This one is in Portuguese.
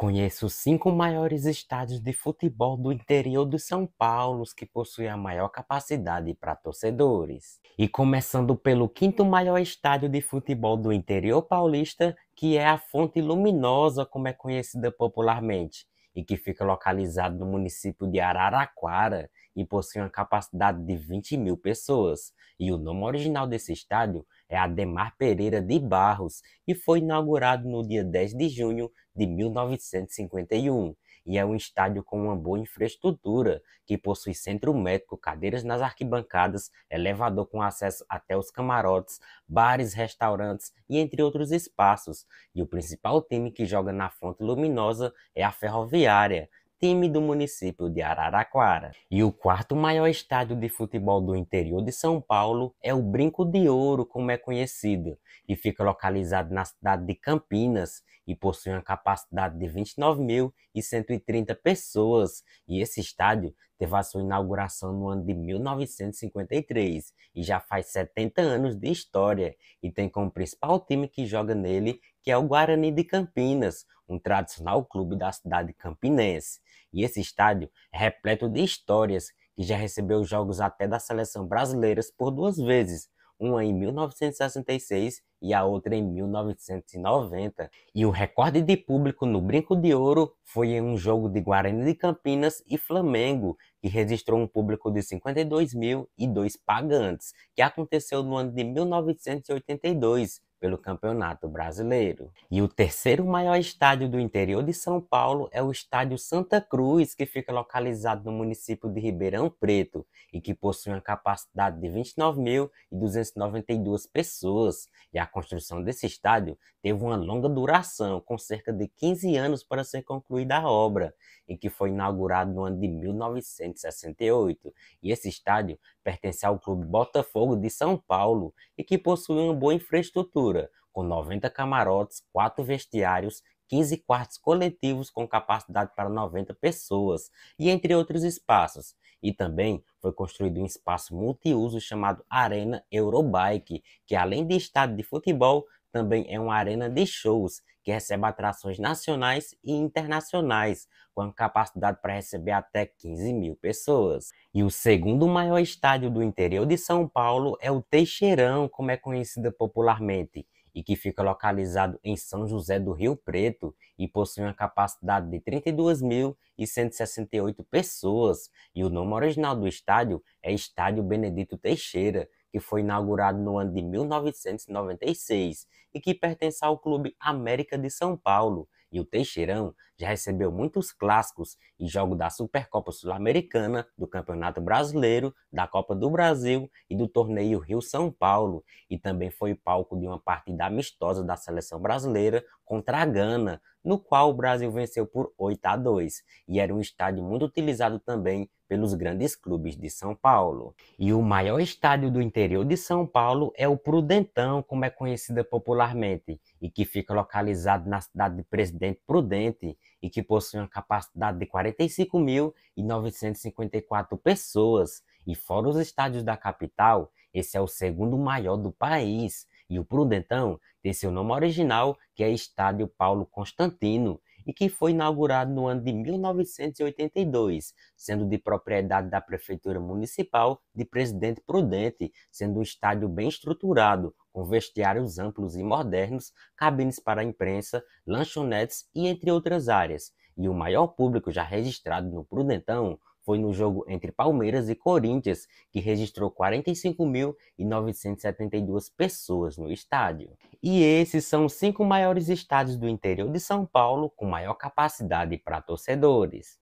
Conheço os cinco maiores estádios de futebol do interior de São Paulo que possuem a maior capacidade para torcedores. E começando pelo quinto maior estádio de futebol do interior paulista, que é a Fonte Luminosa, como é conhecida popularmente, e que fica localizado no município de Araraquara, e possui uma capacidade de 20 mil pessoas. E o nome original desse estádio é Ademar Pereira de Barros e foi inaugurado no dia 10 de junho de 1951 e é um estádio com uma boa infraestrutura, que possui centro médico, cadeiras nas arquibancadas, elevador com acesso até os camarotes, bares, restaurantes e entre outros espaços. E o principal time que joga na Fonte Luminosa é a Ferroviária, time do município de Araraquara. E o quarto maior estádio de futebol do interior de São Paulo é o Brinco de Ouro, como é conhecido, e fica localizado na cidade de Campinas e possui uma capacidade de 29.130 pessoas. E esse estádio teve a sua inauguração no ano de 1953 e já faz 70 anos de história e tem como principal time que joga nele que é o Guarani de Campinas, um tradicional clube da cidade campinense. E esse estádio é repleto de histórias que já recebeu jogos até da seleção brasileira por duas vezes, uma em 1966 e a outra em 1990. E o recorde de público no Brinco de Ouro foi em um jogo de Guarani de Campinas e Flamengo, que registrou um público de 52 mil e dois pagantes, que aconteceu no ano de 1982 pelo Campeonato Brasileiro. E o terceiro maior estádio do interior de São Paulo é o Estádio Santa Cruz, que fica localizado no município de Ribeirão Preto e que possui uma capacidade de 29.292 pessoas. E a construção desse estádio teve uma longa duração, com cerca de 15 anos para ser concluída a obra, e que foi inaugurado no ano de 1968. E esse estádio pertence ao Clube Botafogo de São Paulo e que possui uma boa infraestrutura estrutura, com 90 camarotes, 4 vestiários, 15 quartos coletivos com capacidade para 90 pessoas, e entre outros espaços. E também foi construído um espaço multiuso chamado Arena Eurobike, que além de estádio de futebol, também é uma arena de shows que recebe atrações nacionais e internacionais, com a capacidade para receber até 15 mil pessoas. E o segundo maior estádio do interior de São Paulo é o Teixeirão, como é conhecida popularmente, e que fica localizado em São José do Rio Preto e possui uma capacidade de 32.168 pessoas. E o nome original do estádio é Estádio Benedito Teixeira, que foi inaugurado no ano de 1996 e que pertence ao Clube América de São Paulo e o Teixeirão já recebeu muitos clássicos e jogos da Supercopa Sul-Americana, do Campeonato Brasileiro, da Copa do Brasil e do torneio Rio-São Paulo, e também foi palco de uma partida amistosa da seleção brasileira contra a Gana, no qual o Brasil venceu por 8 a 2, e era um estádio muito utilizado também pelos grandes clubes de São Paulo. E o maior estádio do interior de São Paulo é o Prudentão, como é conhecida popularmente, e que fica localizado na cidade de Presidente Prudente e que possui uma capacidade de 45.954 pessoas. E fora os estádios da capital, esse é o segundo maior do país. E o Prudentão tem seu nome original, que é Estádio Paulo Constantino, e que foi inaugurado no ano de 1982, sendo de propriedade da Prefeitura Municipal de Presidente Prudente, sendo um estádio bem estruturado, com vestiários amplos e modernos, cabines para a imprensa, lanchonetes e entre outras áreas. E o maior público já registrado no Prudentão foi no jogo entre Palmeiras e Corinthians, que registrou 45.972 pessoas no estádio. E esses são os cinco maiores estádios do interior de São Paulo com maior capacidade para torcedores.